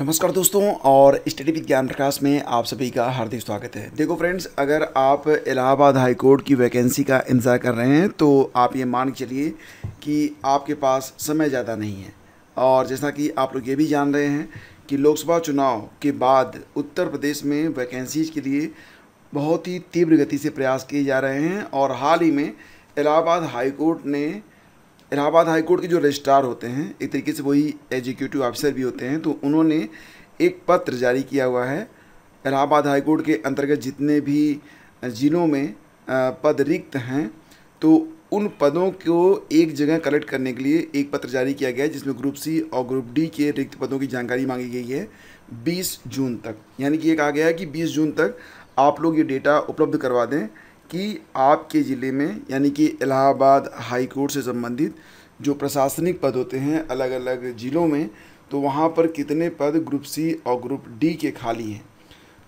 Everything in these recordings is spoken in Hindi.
नमस्कार दोस्तों और स्टडी विज्ञान प्रकाश में आप सभी का हार्दिक स्वागत है देखो फ्रेंड्स अगर आप इलाहाबाद हाई कोर्ट की वैकेंसी का इंतज़ार कर रहे हैं तो आप ये मान के चलिए कि आपके पास समय ज़्यादा नहीं है और जैसा कि आप लोग ये भी जान रहे हैं कि लोकसभा चुनाव के बाद उत्तर प्रदेश में वैकेंसीज के लिए बहुत ही तीव्र गति से प्रयास किए जा रहे हैं और हाल ही में इलाहाबाद हाईकोर्ट ने इलाहाबाद हाईकोर्ट के जो रजिस्ट्रार होते हैं एक तरीके से वही एग्जीक्यूटिव ऑफिसर भी होते हैं तो उन्होंने एक पत्र जारी किया हुआ है इलाहाबाद हाईकोर्ट के अंतर्गत जितने भी ज़िलों में पद रिक्त हैं तो उन पदों को एक जगह कलेक्ट करने के लिए एक पत्र जारी किया गया है जिसमें ग्रुप सी और ग्रुप डी के रिक्त पदों की जानकारी मांगी गई है 20 जून तक यानी कि ये कहा गया है कि 20 जून तक आप लोग ये डेटा उपलब्ध करवा दें कि आपके ज़िले में यानी कि इलाहाबाद हाई कोर्ट से संबंधित जो प्रशासनिक पद होते हैं अलग अलग ज़िलों में तो वहाँ पर कितने पद ग्रुप सी और ग्रुप डी के खाली हैं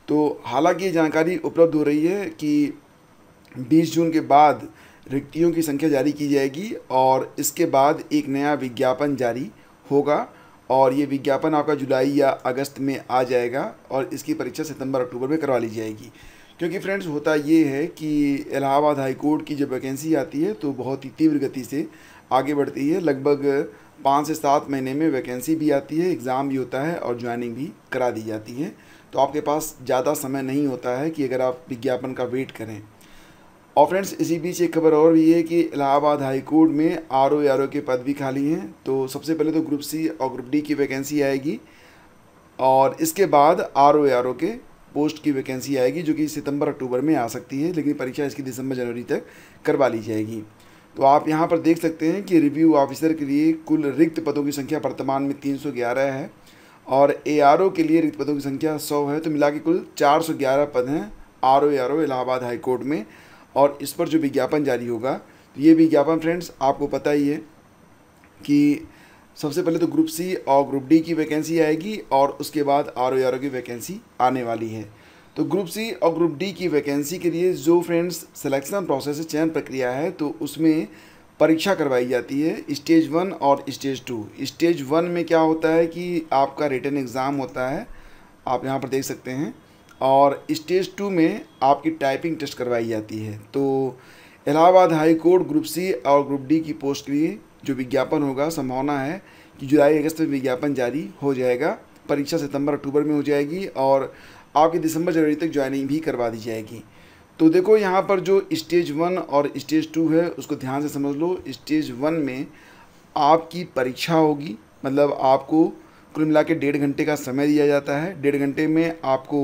तो हालांकि ये जानकारी उपलब्ध हो रही है कि 20 जून के बाद रिक्तियों की संख्या जारी की जाएगी और इसके बाद एक नया विज्ञापन जारी होगा और ये विज्ञापन आपका जुलाई या अगस्त में आ जाएगा और इसकी परीक्षा सितंबर अक्टूबर में करवा ली जाएगी क्योंकि फ्रेंड्स होता ये है कि इलाहाबाद हाई कोर्ट की जब वैकेंसी आती है तो बहुत ही तीव्र गति से आगे बढ़ती है लगभग पाँच से सात महीने में वैकेंसी भी आती है एग्ज़ाम भी होता है और ज्वाइनिंग भी करा दी जाती है तो आपके पास ज़्यादा समय नहीं होता है कि अगर आप विज्ञापन का वेट करें और फ्रेंड्स इसी बीच एक खबर और भी है कि इलाहाबाद हाई कोर्ट में आर ओ आर ओ के पद भी खाली हैं तो सबसे पहले तो ग्रुप सी और ग्रुप डी की वैकेंसी आएगी और इसके बाद आर ओ आर ओ के पोस्ट की वैकेंसी आएगी जो कि सितंबर अक्टूबर में आ सकती है लेकिन परीक्षा इसकी दिसंबर जनवरी तक करवा ली जाएगी तो आप यहाँ पर देख सकते हैं कि रिव्यू ऑफिसर के लिए कुल रिक्त पदों की संख्या वर्तमान में तीन है और ए के लिए रिक्त पदों की संख्या सौ है तो मिला के कुल चार पद हैं R O R O Allahabad high court में और इस पर जो विज्ञापन जारी होगा तो ये विज्ञापन फ्रेंड्स आपको पता ही है कि सबसे पहले तो ग्रुप सी और ग्रुप डी की वैकेंसी आएगी और उसके बाद आर ओ आर ओ की वैकेंसी आने वाली है तो ग्रुप सी और ग्रुप डी की वैकेंसी के लिए जो फ्रेंड्स सिलेक्शन प्रोसेस चयन प्रक्रिया है तो उसमें परीक्षा करवाई जाती है स्टेज वन और स्टेज टू स्टेज वन में क्या होता है कि आपका रिटर्न एग्ज़ाम होता है आप यहाँ पर देख सकते हैं और स्टेज टू में आपकी टाइपिंग टेस्ट करवाई जाती है तो Allahabad high court group C और ग्रुप डी की पोस्ट के लिए जो विज्ञापन होगा संभावना है कि जुलाई अगस्त में विज्ञापन जारी हो जाएगा परीक्षा सितंबर अक्टूबर में हो जाएगी और आपकी दिसंबर जनवरी तक ज्वाइनिंग भी करवा दी जाएगी तो देखो यहाँ पर जो स्टेज वन और स्टेज टू है उसको ध्यान से समझ लो स्टेज वन में आपकी परीक्षा होगी मतलब आपको कुल मिला के डेढ़ घंटे का समय दिया जाता है डेढ़ घंटे में आपको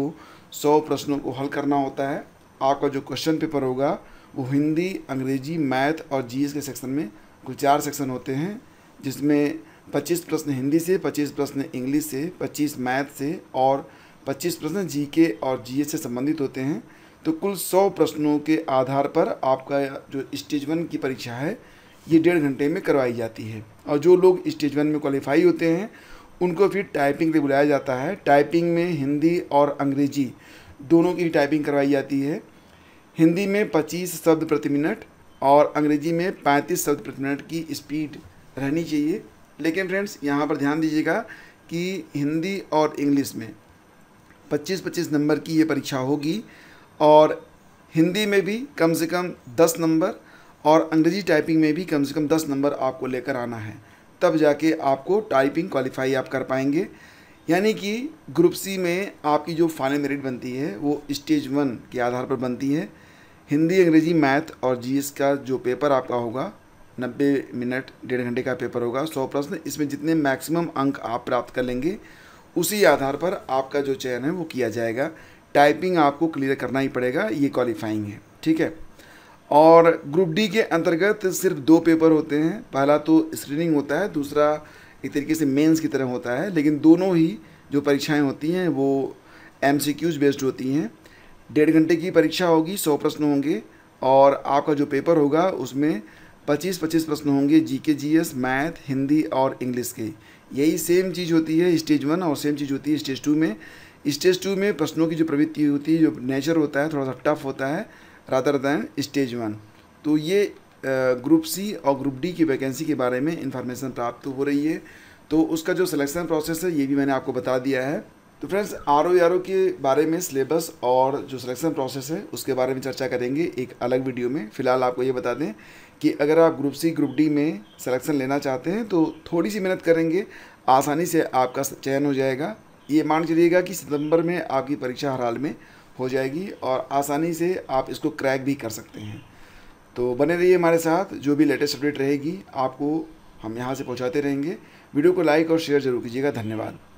सौ प्रश्नों को हल करना होता है आपका जो क्वेश्चन पेपर होगा वो हिंदी अंग्रेजी मैथ और जीएस के सेक्शन में कुल चार सेक्शन होते हैं जिसमें 25 प्रश्न हिंदी से 25 प्रश्न इंग्लिश से 25 मैथ से और 25 प्रश्न जीके और जीएस से संबंधित होते हैं तो कुल 100 प्रश्नों के आधार पर आपका जो स्टेज वन की परीक्षा है ये डेढ़ घंटे में करवाई जाती है और जो लोग स्टेज वन में क्वालिफाई होते हैं उनको फिर टाइपिंग पर बुलाया जाता है टाइपिंग में हिंदी और अंग्रेजी दोनों की टाइपिंग करवाई जाती है हिंदी में 25 शब्द प्रति मिनट और अंग्रेजी में 35 शब्द प्रति मिनट की स्पीड रहनी चाहिए लेकिन फ्रेंड्स यहाँ पर ध्यान दीजिएगा कि हिंदी और इंग्लिश में 25-25 नंबर की ये परीक्षा होगी और हिंदी में भी कम से कम 10 नंबर और अंग्रेजी टाइपिंग में भी कम से कम 10 नंबर आपको लेकर आना है तब जाके आपको टाइपिंग क्वालिफाई आप कर पाएंगे यानी कि ग्रुप सी में आपकी जो फाइनल मेरिट बनती है वो स्टेज वन के आधार पर बनती है हिंदी अंग्रेजी मैथ और जीएस का जो पेपर आपका होगा नब्बे मिनट डेढ़ घंटे का पेपर होगा सौ प्रश्न इसमें जितने मैक्सिमम अंक आप प्राप्त कर लेंगे उसी आधार पर आपका जो चयन है वो किया जाएगा टाइपिंग आपको क्लियर करना ही पड़ेगा ये क्वालिफाइंग है ठीक है और ग्रुप डी के अंतर्गत सिर्फ दो पेपर होते हैं पहला तो स्क्रीनिंग होता है दूसरा एक तरीके से मेंस की तरह होता है लेकिन दोनों ही जो परीक्षाएं होती हैं वो एम बेस्ड होती हैं डेढ़ घंटे की परीक्षा होगी सौ प्रश्न होंगे और आपका जो पेपर होगा उसमें पच्चीस पच्चीस प्रश्न होंगे जी के जी एस मैथ हिंदी और इंग्लिश के यही सेम चीज़ होती है स्टेज वन और सेम चीज़ होती है स्टेज टू में स्टेज टू में प्रश्नों की जो प्रवृत्ति होती है जो नेचर होता है थोड़ा सा टफ होता है रादर दैन स्टेज वन तो ये ग्रुप सी और ग्रुप डी की वैकेंसी के बारे में इन्फॉर्मेशन प्राप्त हो रही है तो उसका जो सिलेक्शन प्रोसेस है ये भी मैंने आपको बता दिया है तो friends R O R O के बारे में सिलेबस और जो सिलेक्शन प्रोसेस है उसके बारे में चर्चा करेंगे एक अलग वीडियो में फ़िलहाल आपको ये बता दें कि अगर आप ग्रुप सी ग्रुप डी में सिलेक्शन लेना चाहते हैं तो थोड़ी सी मेहनत करेंगे आसानी से आपका चयन हो जाएगा ये मान चलिएगा कि सितंबर में आपकी परीक्षा हर हाल में हो जाएगी और आसानी से आप इसको क्रैक भी कर सकते हैं तो बने रहिए हमारे साथ जो भी लेटेस्ट अपडेट रहेगी आपको हम यहाँ से पहुँचाते रहेंगे वीडियो को लाइक और शेयर जरूर कीजिएगा धन्यवाद